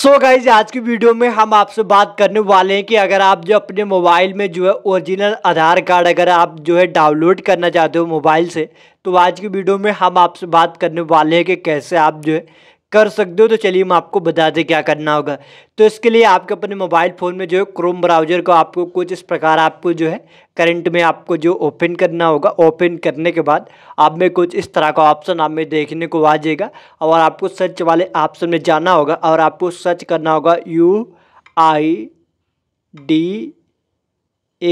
सो so guys आज की video में हम आपसे बात करने वाले हैं कि अगर आप जो अपने मोबाइल में जो है ओरिजिनल आधार कार्ड अगर आप जो है डाउनलोड करना चाहते हो मोबाइल से तो आज की वीडियो में हम आपसे बात करने वाले हैं कि कैसे आप जो है कर सकते हो तो चलिए मैं आपको बता दें क्या करना होगा तो इसके लिए आपके अपने मोबाइल फ़ोन में जो है क्रोम ब्राउज़र को आपको कुछ इस प्रकार आपको जो है करंट में आपको जो ओपन करना होगा ओपन करने के बाद आप में कुछ इस तरह का ऑप्शन आप में देखने को आ जाएगा और आपको सर्च वाले ऑप्शन में जाना होगा और आपको सर्च करना होगा यू आई डी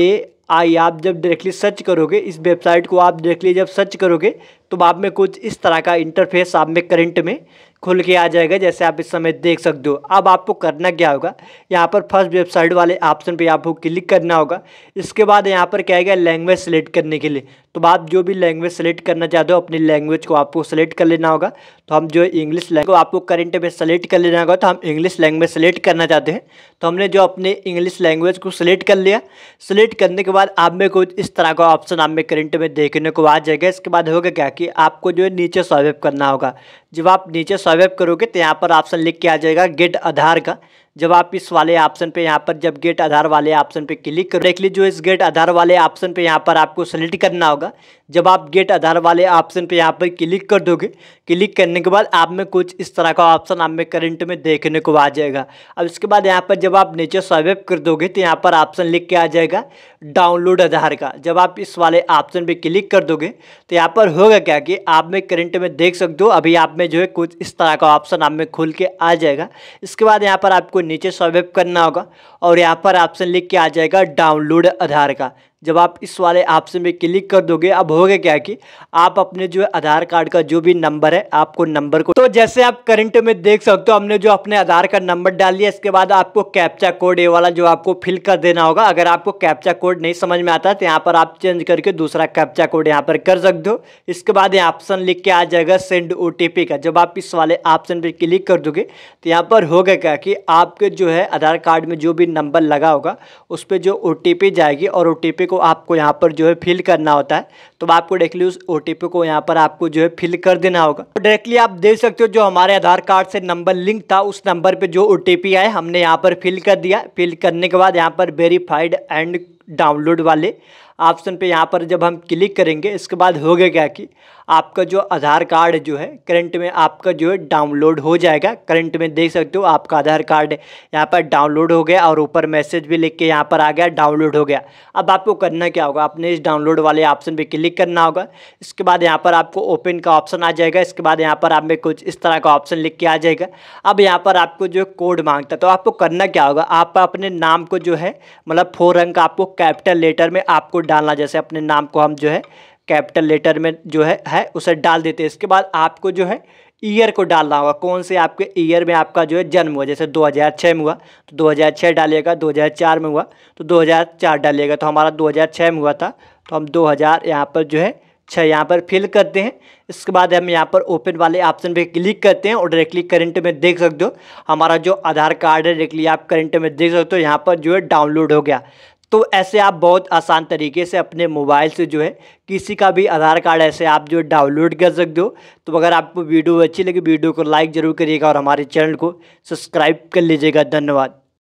ए आई आप जब डायरेक्टली सर्च करोगे इस वेबसाइट को आप डायरेक्टली जब सर्च करोगे तो आप में कुछ इस तरह का इंटरफेस आप में करंट में खुल के आ जाएगा जैसे आप इस समय देख सकते हो अब आपको करना क्या होगा यहाँ पर फर्स्ट वेबसाइट वाले ऑप्शन पे आपको क्लिक करना होगा इसके बाद यहाँ पर क्या गया लैंग्वेज सेलेक्ट करने के लिए तो आप जो भी लैंग्वेज सेलेक्ट करना चाहते हो अपनी लैंग्वेज को आपको सेलेक्ट कर लेना होगा तो हम जो इंग्लिश लैंग्वेज आपको करंट में सेलेक्ट कर लेना होगा तो हम इंग्लिश लैंग्वेज सेलेक्ट करना चाहते हैं तो हमने जो अपने इंग्लिश लैंग्वेज को सिलेक्ट कर लिया सेलेक्ट करने के बाद आप में कुछ इस तरह का ऑप्शन आप में करंट में देखने को आ जाएगा इसके बाद होगा क्या कि आपको जो है नीचे स्वाइप करना होगा जब आप नीचे स्वाइप करोगे तो यहाँ पर ऑप्शन लिख के आ जाएगा गेट आधार का जब आप इस वाले ऑप्शन पे यहाँ पर जब गेट आधार वाले ऑप्शन पे क्लिक करो देख जो इस गेट आधार वाले ऑप्शन पे यहाँ पर आपको सेलेक्ट करना होगा जब आप गेट आधार वाले ऑप्शन पे यहाँ पर क्लिक कर दोगे क्लिक करने के बाद आप में कुछ इस तरह का ऑप्शन आप में करंट में देखने को आ जाएगा अब इसके बाद यहाँ पर जब आप नीचे स्वाइप कर दोगे तो यहाँ पर ऑप्शन लिख के आ जाएगा डाउनलोड आधार का जब आप इस वाले ऑप्शन पर क्लिक कर दोगे तो यहाँ पर होगा क्या कि आप में करंट में देख सकते हो अभी आप में जो है कुछ इस तरह का ऑप्शन आप में खुल के आ जाएगा इसके बाद यहाँ पर आपको आपको नीचे स्वाइप करना होगा और यहाँ पर ऑप्शन लिख के आ जाएगा डाउनलोड आधार का जब आप इस वाले ऑप्शन में क्लिक कर दोगे अब होगा क्या कि आप अपने जो आधार कार्ड का जो भी नंबर है आपको नंबर को तो जैसे आप करंट में देख सकते हो हमने जो अपने आधार का नंबर डाल लिया इसके बाद आपको कैप्चा कोड ये वाला जो आपको फिल कर देना होगा अगर आपको कैप्चा कोड नहीं समझ में आता तो यहाँ पर आप चेंज करके दूसरा कैप्चा कोड यहाँ पर कर सकते हो इसके बाद यहाँ ऑप्शन लिख के आ जाएगा सेंड ओ का जब आप इस वाले ऑप्शन पर क्लिक कर दोगे तो यहाँ पर होगा क्या कि आपके जो है आधार कार्ड में जो भी नंबर लगा होगा उस पर जो ओ जाएगी और ओ को आपको यहाँ पर जो है फिल करना होता है तो आपको डायरेक्टली उस ओ को यहाँ पर आपको जो है फिल कर देना होगा तो डायरेक्टली आप देख सकते हो जो हमारे आधार कार्ड से नंबर लिंक था उस नंबर पर जो ओ आया हमने यहाँ पर फिल कर दिया फिल करने के बाद यहाँ पर वेरीफाइड एंड डाउनलोड वाले ऑप्शन पे यहाँ पर जब हम क्लिक करेंगे इसके बाद होगा क्या कि आपका जो आधार कार्ड जो है करंट में आपका जो है डाउनलोड हो जाएगा करंट में देख सकते हो आपका आधार कार्ड यहाँ पर डाउनलोड हो गया और ऊपर मैसेज भी लिख के यहाँ पर आ गया डाउनलोड हो गया अब आपको करना क्या होगा आपने इस डाउनलोड वाले ऑप्शन पर क्लिक करना होगा इसके बाद यहाँ पर आपको ओपन का ऑप्शन आ जाएगा इसके बाद यहाँ पर आप में कुछ इस तरह का ऑप्शन लिख के आ जाएगा अब यहाँ पर आपको जो कोड मांगता तो आपको करना क्या होगा आप अपने नाम को जो है मतलब फोर अंक आपको कैपिटल लेटर में आपको डालना जैसे अपने नाम को हम जो है कैपिटल लेटर में जो है है उसे डाल देते हैं इसके बाद आपको जो है ईयर को डालना होगा कौन से आपके ईयर में आपका जो है जन्म हुआ जैसे 2006 में हुआ तो 2006 डालिएगा 2004 में हुआ तो 2004 डालिएगा तो हमारा 2006 में हुआ था तो हम 2000 यहाँ पर जो है छः यहाँ पर फिल करते हैं इसके बाद हम यहाँ पर ओपन वाले ऑप्शन पे क्लिक करते हैं और डायरेक्टली करंट में देख सकते हो हमारा जो आधार कार्ड है डायरेक्टली आप करंट में देख सकते हो यहाँ पर जो है डाउनलोड हो गया तो ऐसे आप बहुत आसान तरीके से अपने मोबाइल से जो है किसी का भी आधार कार्ड ऐसे आप जो डाउनलोड कर सकते हो तो अगर आपको वीडियो अच्छी लगी वीडियो को लाइक ज़रूर करिएगा और हमारे चैनल को सब्सक्राइब कर लीजिएगा धन्यवाद